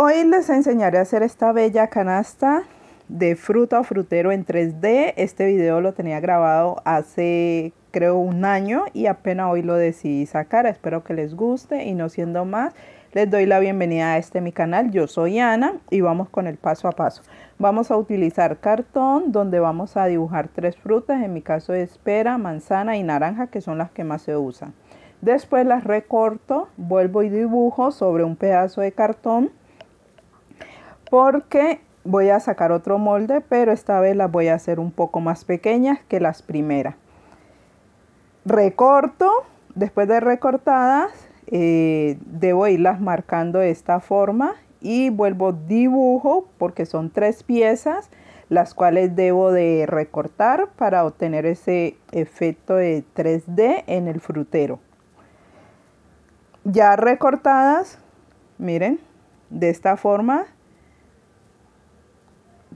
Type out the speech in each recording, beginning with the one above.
Hoy les enseñaré a hacer esta bella canasta de fruta o frutero en 3D. Este video lo tenía grabado hace creo un año y apenas hoy lo decidí sacar. Espero que les guste y no siendo más, les doy la bienvenida a este mi canal. Yo soy Ana y vamos con el paso a paso. Vamos a utilizar cartón donde vamos a dibujar tres frutas, en mi caso es pera, manzana y naranja que son las que más se usan. Después las recorto, vuelvo y dibujo sobre un pedazo de cartón porque voy a sacar otro molde, pero esta vez las voy a hacer un poco más pequeñas que las primeras. Recorto, después de recortadas, eh, debo irlas marcando de esta forma y vuelvo dibujo porque son tres piezas las cuales debo de recortar para obtener ese efecto de 3D en el frutero. Ya recortadas, miren, de esta forma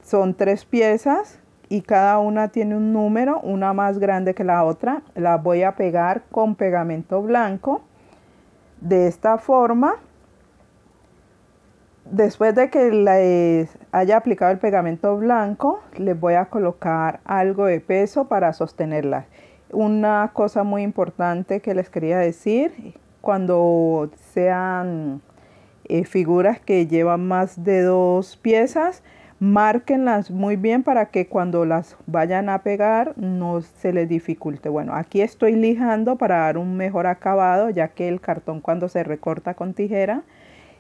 son tres piezas y cada una tiene un número, una más grande que la otra. La voy a pegar con pegamento blanco de esta forma. Después de que les haya aplicado el pegamento blanco, les voy a colocar algo de peso para sostenerlas. Una cosa muy importante que les quería decir, cuando sean eh, figuras que llevan más de dos piezas, márquenlas muy bien para que cuando las vayan a pegar no se les dificulte. Bueno, aquí estoy lijando para dar un mejor acabado, ya que el cartón cuando se recorta con tijera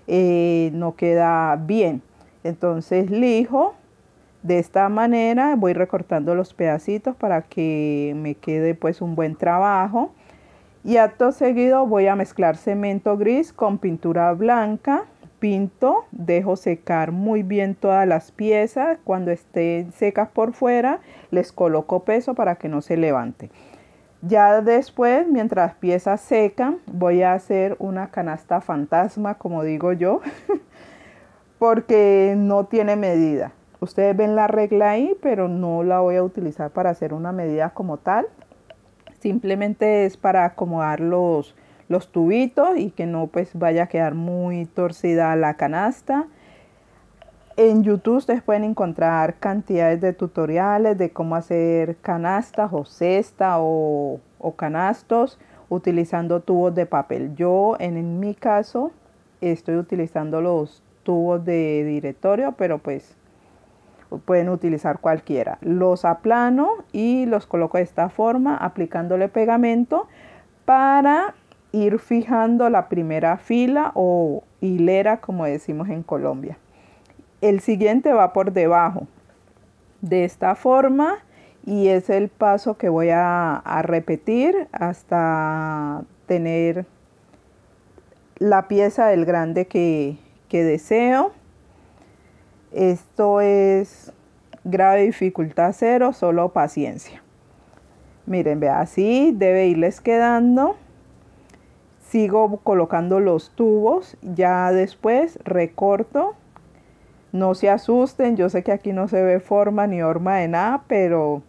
eh, no queda bien. Entonces lijo de esta manera, voy recortando los pedacitos para que me quede pues un buen trabajo. Y acto seguido voy a mezclar cemento gris con pintura blanca pinto, dejo secar muy bien todas las piezas. Cuando estén secas por fuera, les coloco peso para que no se levante. Ya después, mientras las piezas secan, voy a hacer una canasta fantasma, como digo yo, porque no tiene medida. Ustedes ven la regla ahí, pero no la voy a utilizar para hacer una medida como tal. Simplemente es para acomodar los, los tubitos y que no pues vaya a quedar muy torcida la canasta. En YouTube ustedes pueden encontrar cantidades de tutoriales de cómo hacer canastas o cesta o, canastos utilizando tubos de papel. Yo en, en mi caso estoy utilizando los tubos de directorio, pero pues pueden utilizar cualquiera. Los aplano y los coloco de esta forma aplicándole pegamento para ir fijando la primera fila o hilera, como decimos en Colombia. El siguiente va por debajo. De esta forma, y es el paso que voy a, repetir hasta tener la pieza del grande que, que deseo. Esto es grave dificultad cero, solo paciencia. Miren, vea, así debe irles quedando sigo colocando los tubos, ya después recorto. No se asusten, yo sé que aquí no se ve forma ni horma de nada, pero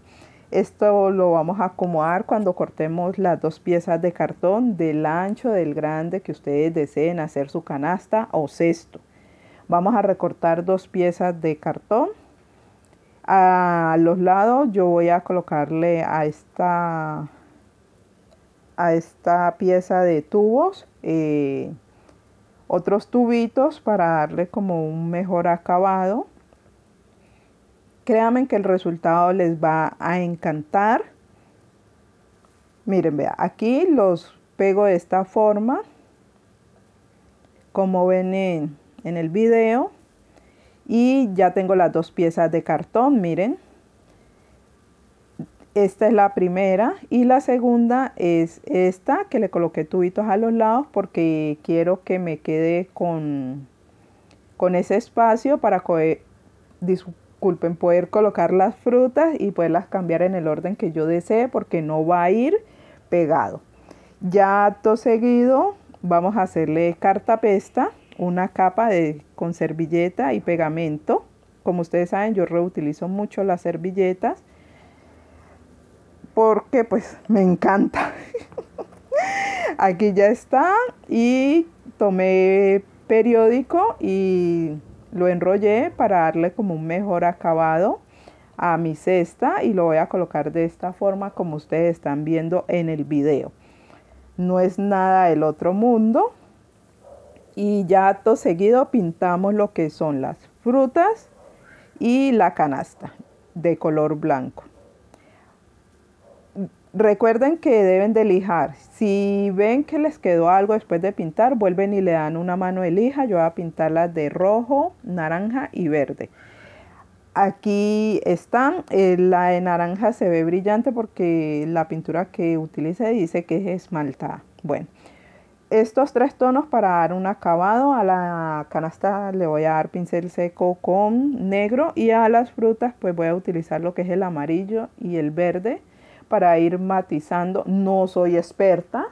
esto lo vamos a acomodar cuando cortemos las dos piezas de cartón del ancho, del grande que ustedes deseen hacer su canasta o cesto. Vamos a recortar dos piezas de cartón. A los lados yo voy a colocarle a esta a esta pieza de tubos eh, otros tubitos para darle como un mejor acabado. Créanme que el resultado les va a encantar. Miren, vea, aquí los pego de esta forma, como ven en, en el video. Y ya tengo las dos piezas de cartón, miren. Esta es la primera y la segunda es esta que le coloqué tubitos a los lados porque quiero que me quede con, con ese espacio para poder, disculpen, poder colocar las frutas y poderlas cambiar en el orden que yo desee porque no va a ir pegado. Ya todo seguido vamos a hacerle cartapesta, una capa de, con servilleta y pegamento. Como ustedes saben yo reutilizo mucho las servilletas porque pues me encanta. Aquí ya está y tomé periódico y lo enrollé para darle como un mejor acabado a mi cesta y lo voy a colocar de esta forma como ustedes están viendo en el video. No es nada del otro mundo. Y ya todo seguido pintamos lo que son las frutas y la canasta de color blanco. Recuerden que deben de lijar. Si ven que les quedó algo después de pintar, vuelven y le dan una mano de lija. Yo voy a pintarla de rojo, naranja y verde. Aquí están. Eh, la de naranja se ve brillante porque la pintura que utilice dice que es esmaltada. Bueno, estos tres tonos para dar un acabado. A la canasta le voy a dar pincel seco con negro y a las frutas pues voy a utilizar lo que es el amarillo y el verde para ir matizando. No soy experta,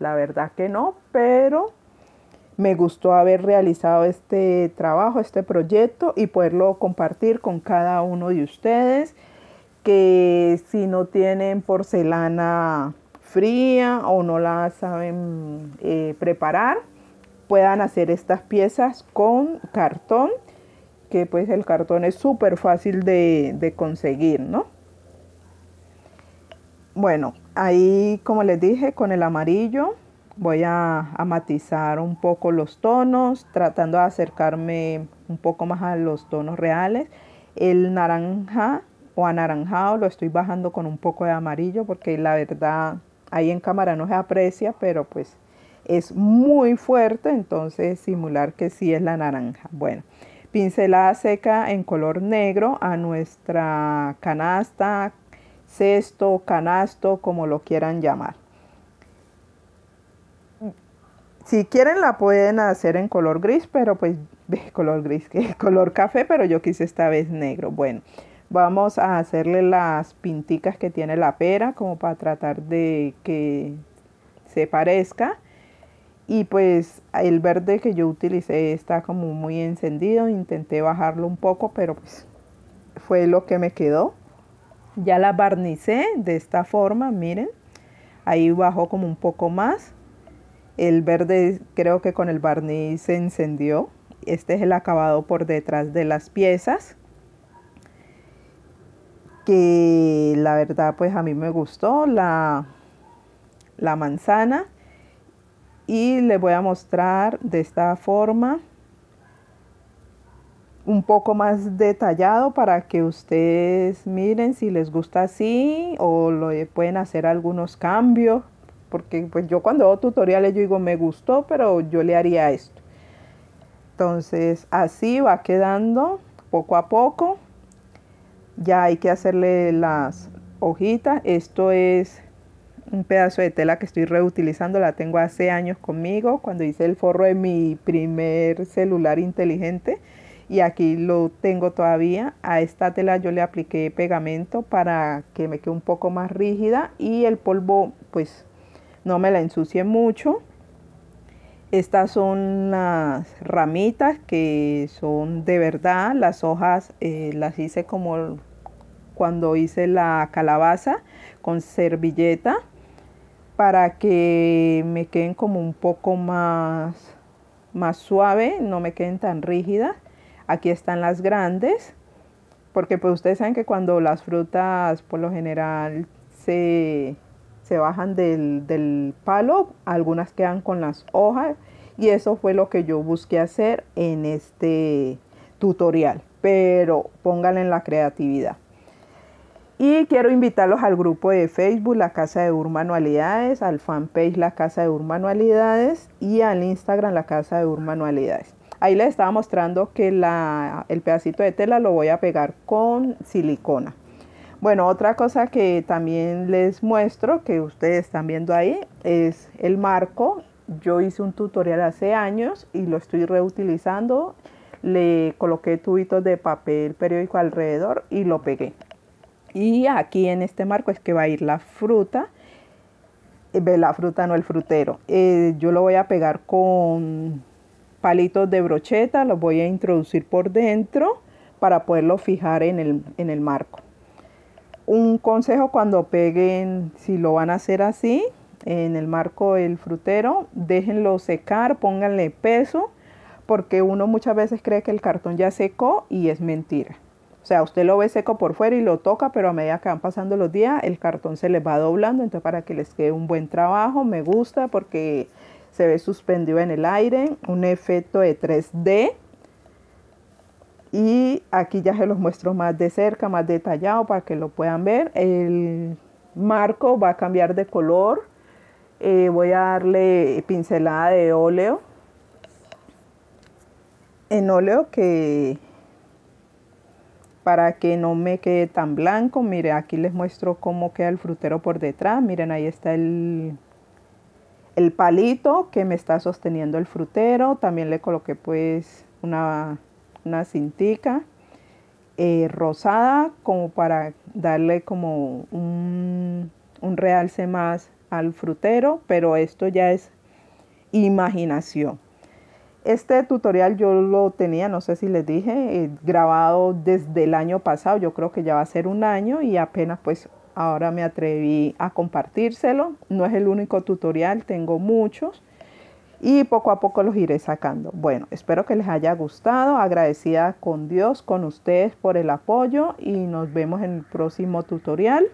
la verdad que no, pero me gustó haber realizado este trabajo, este proyecto y poderlo compartir con cada uno de ustedes que si no tienen porcelana fría o no la saben eh, preparar, puedan hacer estas piezas con cartón, que pues el cartón es súper fácil de, de conseguir, ¿no? Bueno, ahí como les dije, con el amarillo voy a, matizar un poco los tonos, tratando de acercarme un poco más a los tonos reales. El naranja o anaranjado lo estoy bajando con un poco de amarillo porque la verdad ahí en cámara no se aprecia, pero pues es muy fuerte, entonces simular que sí es la naranja. Bueno, pincelada seca en color negro a nuestra canasta cesto, canasto, como lo quieran llamar. Si quieren la pueden hacer en color gris, pero pues color gris, que color café, pero yo quise esta vez negro. Bueno, vamos a hacerle las pinticas que tiene la pera como para tratar de que se parezca. Y pues el verde que yo utilicé está como muy encendido, intenté bajarlo un poco, pero pues fue lo que me quedó. Ya la barnicé de esta forma, miren. Ahí bajó como un poco más. El verde creo que con el barniz se encendió. Este es el acabado por detrás de las piezas. Que la verdad pues a mí me gustó la, manzana. Y les voy a mostrar de esta forma un poco más detallado para que ustedes miren si les gusta así o lo pueden hacer algunos cambios porque pues yo cuando hago tutoriales yo digo me gustó pero yo le haría esto entonces así va quedando poco a poco ya hay que hacerle las hojitas esto es un pedazo de tela que estoy reutilizando la tengo hace años conmigo cuando hice el forro de mi primer celular inteligente y aquí lo tengo todavía. A esta tela yo le apliqué pegamento para que me quede un poco más rígida y el polvo pues no me la ensucie mucho. Estas son las ramitas que son de verdad, las hojas eh, las hice como cuando hice la calabaza con servilleta para que me queden como un poco más, más suave, no me queden tan rígidas Aquí están las grandes, porque pues ustedes saben que cuando las frutas por lo general se, bajan del, palo, algunas quedan con las hojas y eso fue lo que yo busqué hacer en este tutorial, pero pónganle en la creatividad. Y quiero invitarlos al grupo de Facebook La Casa de Urmanualidades, al fanpage La Casa de Urmanualidades y al Instagram La Casa de Urmanualidades. Ahí les estaba mostrando que el pedacito de tela lo voy a pegar con silicona. Bueno, otra cosa que también les muestro, que ustedes están viendo ahí, es el marco. Yo hice un tutorial hace años y lo estoy reutilizando. Le coloqué tubitos de papel periódico alrededor y lo pegué. Y aquí en este marco es que va a ir la fruta. Eh, ve la fruta, no el frutero. Eh, yo lo voy a pegar con palitos de brocheta, los voy a introducir por dentro para poderlo fijar en el, en el marco. Un consejo cuando peguen, si lo van a hacer así, en el marco del frutero, déjenlo secar, pónganle peso, porque uno muchas veces cree que el cartón ya secó y es mentira. O sea, usted lo ve seco por fuera y lo toca, pero a medida que van pasando los días, el cartón se les va doblando. Entonces, para que les quede un buen trabajo, me gusta porque se ve suspendido en el aire, un efecto de 3D. Y aquí ya se los muestro más de cerca, más detallado para que lo puedan ver. El marco va a cambiar de color. Eh, voy a darle pincelada de óleo. En óleo que para que no me quede tan blanco. Mire, aquí les muestro cómo queda el frutero por detrás. Miren, ahí está el el palito que me está sosteniendo el frutero. También le coloqué pues una, una cintica eh, rosada como para darle como un, realce más al frutero, pero esto ya es imaginación. Este tutorial yo lo tenía, no sé si les dije, eh, grabado desde el año pasado, yo creo que ya va a ser un año y apenas pues ahora me atreví a compartírselo. No es el único tutorial, tengo muchos y poco a poco los iré sacando. Bueno, espero que les haya gustado, agradecida con Dios, con ustedes por el apoyo y nos vemos en el próximo tutorial.